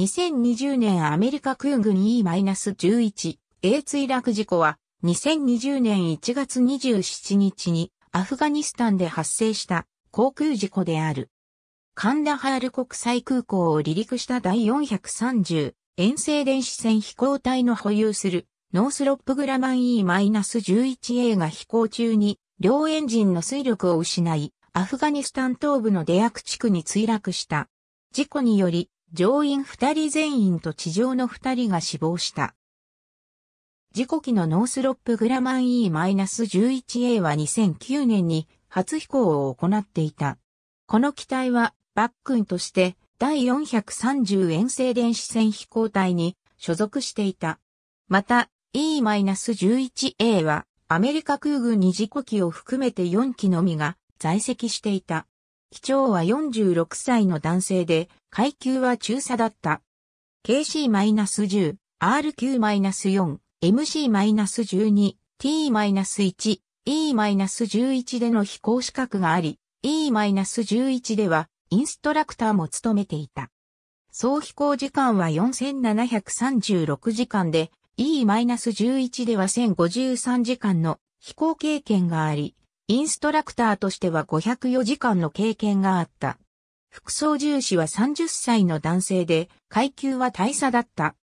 2020年アメリカ空軍 E-11A 墜落事故は2020年1月27日にアフガニスタンで発生した航空事故である。カンダハール国際空港を離陸した第430遠征電子戦飛行隊の保有するノースロップグラマン E-11A が飛行中に両エンジンの水力を失いアフガニスタン東部のデ役ク地区に墜落した。事故により乗員二人全員と地上の二人が死亡した。事故機のノースロップグラマン E-11A は2009年に初飛行を行っていた。この機体はバックンとして第430遠征電子戦飛行隊に所属していた。また E-11A はアメリカ空軍に事故機を含めて4機のみが在籍していた。機長は46歳の男性で、階級は中佐だった。KC-10、RQ-4、MC-12、T-1、E-11 での飛行資格があり、E-11 ではインストラクターも務めていた。総飛行時間は4736時間で、E-11 では1053時間の飛行経験があり、インストラクターとしては504時間の経験があった。副操縦士は30歳の男性で、階級は大佐だった。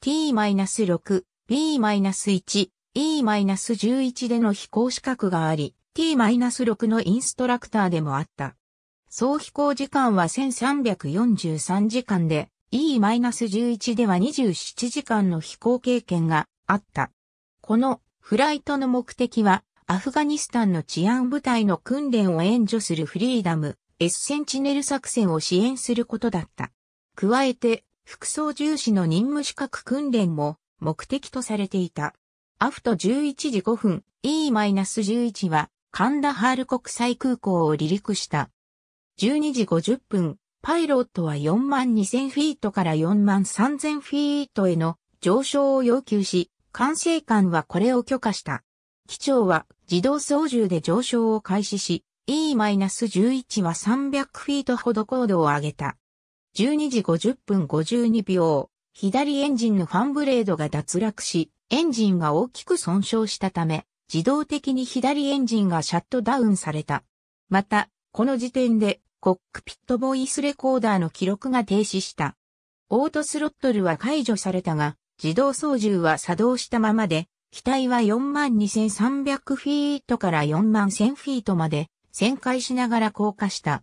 t-6、b-1、e-11 での飛行資格があり、t-6 のインストラクターでもあった。総飛行時間は1343時間で、E-11 では27時間の飛行経験があった。このフライトの目的はアフガニスタンの治安部隊の訓練を援助するフリーダム、エッセンチネル作戦を支援することだった。加えて、副操縦士の任務資格訓練も目的とされていた。アフト11時5分 E-11 はカンダハール国際空港を離陸した。12時50分、パイロットは4万2000フィートから4万3000フィートへの上昇を要求し、管制官はこれを許可した。機長は自動操縦で上昇を開始し、E-11 は300フィートほど高度を上げた。12時50分52秒、左エンジンのファンブレードが脱落し、エンジンが大きく損傷したため、自動的に左エンジンがシャットダウンされた。また、この時点で、コックピットボイスレコーダーの記録が停止した。オートスロットルは解除されたが、自動操縦は作動したままで、機体は42,300フィートから41,000フィートまで旋回しながら降下した。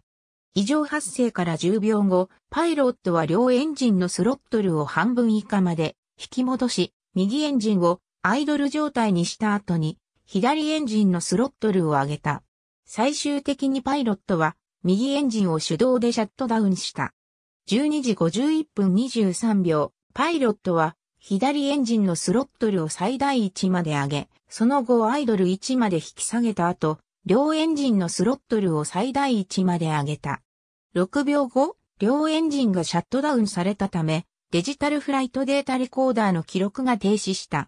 異常発生から10秒後、パイロットは両エンジンのスロットルを半分以下まで引き戻し、右エンジンをアイドル状態にした後に、左エンジンのスロットルを上げた。最終的にパイロットは、右エンジンを手動でシャットダウンした。12時51分23秒、パイロットは左エンジンのスロットルを最大1まで上げ、その後アイドル1まで引き下げた後、両エンジンのスロットルを最大1まで上げた。6秒後、両エンジンがシャットダウンされたため、デジタルフライトデータレコーダーの記録が停止した。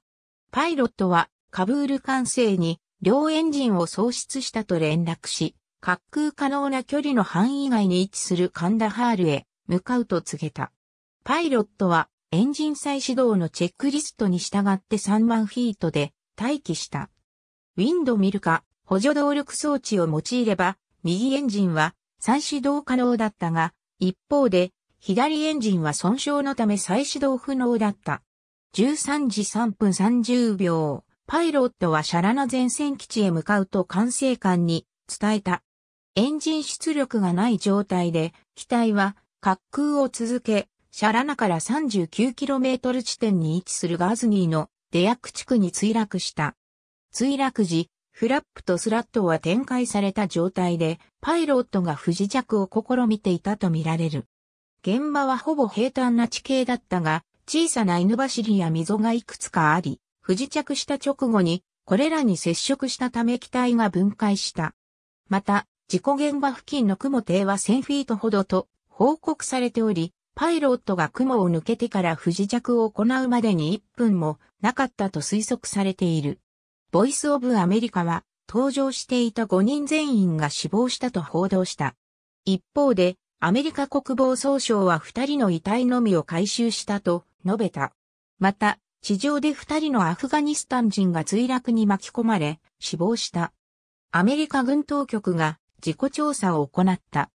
パイロットはカブール管制に両エンジンを喪失したと連絡し、滑空可能な距離の範囲外に位置するカンダハールへ向かうと告げた。パイロットはエンジン再始動のチェックリストに従って3万フィートで待機した。ウィンドミルか補助動力装置を用いれば、右エンジンは再始動可能だったが、一方で左エンジンは損傷のため再始動不能だった。13時3分30秒、パイロットはシャラナ前線基地へ向かうと管制官に伝えた。エンジン出力がない状態で、機体は滑空を続け、シャラナから 39km 地点に位置するガーズニーのデヤック地区に墜落した。墜落時、フラップとスラットは展開された状態で、パイロットが不時着を試みていたとみられる。現場はほぼ平坦な地形だったが、小さな犬走りや溝がいくつかあり、不時着した直後に、これらに接触したため機体が分解した。また、事故現場付近の雲底は1000フィートほどと報告されており、パイロットが雲を抜けてから不時着を行うまでに1分もなかったと推測されている。ボイス・オブ・アメリカは搭乗していた5人全員が死亡したと報道した。一方で、アメリカ国防総省は2人の遺体のみを回収したと述べた。また、地上で2人のアフガニスタン人が墜落に巻き込まれ、死亡した。アメリカ軍当局が事故調査を行った。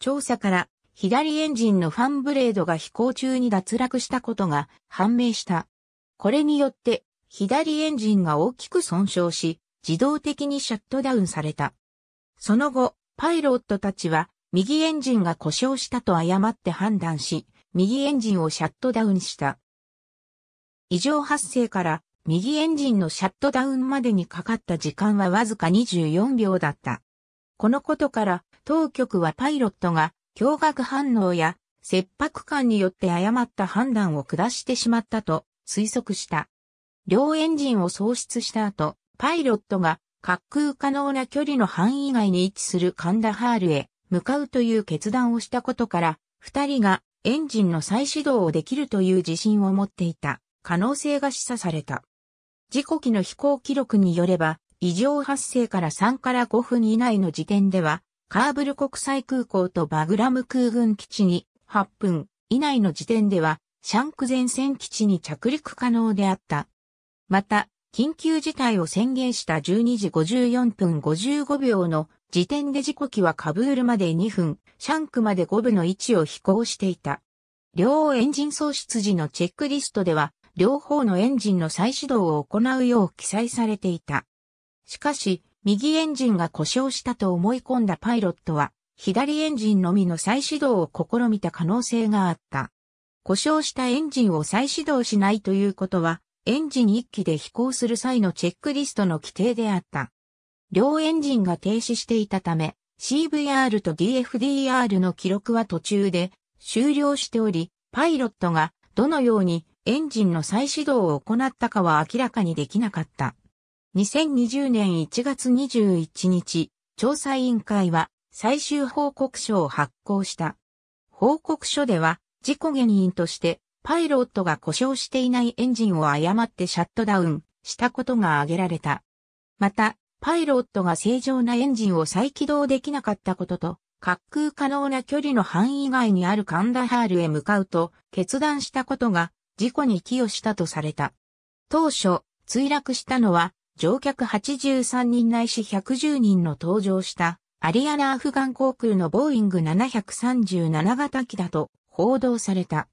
調査から左エンジンのファンブレードが飛行中に脱落したことが判明した。これによって、左エンジンが大きく損傷し、自動的にシャットダウンされた。その後、パイロットたちは、右エンジンが故障したと誤って判断し、右エンジンをシャットダウンした。異常発生から右エンジンのシャットダウンまでにかかった時間はわずか24秒だった。このことから当局はパイロットが驚愕反応や切迫感によって誤った判断を下してしまったと推測した。両エンジンを喪失した後、パイロットが滑空可能な距離の範囲外に位置するカンダハールへ向かうという決断をしたことから、二人がエンジンの再始動をできるという自信を持っていた可能性が示唆された。事故機の飛行記録によれば、異常発生から3から5分以内の時点では、カーブル国際空港とバグラム空軍基地に8分以内の時点では、シャンク前線基地に着陸可能であった。また、緊急事態を宣言した12時54分55秒の時点で時刻はカブールまで2分、シャンクまで5分の位置を飛行していた。両エンジン喪失時のチェックリストでは、両方のエンジンの再始動を行うよう記載されていた。しかし、右エンジンが故障したと思い込んだパイロットは、左エンジンのみの再始動を試みた可能性があった。故障したエンジンを再始動しないということは、エンジン1機で飛行する際のチェックリストの規定であった。両エンジンが停止していたため、CVR と DFDR の記録は途中で終了しており、パイロットがどのようにエンジンの再始動を行ったかは明らかにできなかった。2020年1月21日、調査委員会は最終報告書を発行した。報告書では、事故原因として、パイロットが故障していないエンジンを誤ってシャットダウンしたことが挙げられた。また、パイロットが正常なエンジンを再起動できなかったことと、滑空可能な距離の範囲外にあるカンダハールへ向かうと決断したことが事故に寄与したとされた。当初、墜落したのは乗客83人ないし110人の搭乗したアリアナ・アフガン航空のボーイング737型機だと報道された。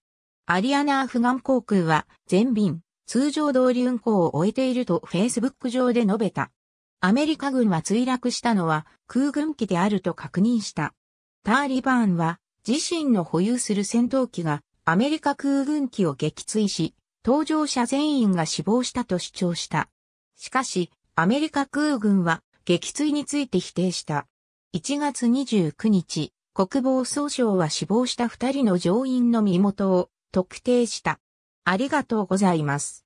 アリアナ・アフガン航空は全便通常通り運航を終えているとフェイスブック上で述べた。アメリカ軍は墜落したのは空軍機であると確認した。ターリバーンは自身の保有する戦闘機がアメリカ空軍機を撃墜し、搭乗者全員が死亡したと主張した。しかし、アメリカ空軍は撃墜について否定した。1月29日、国防総省は死亡した2人の乗員の身元を特定した。ありがとうございます。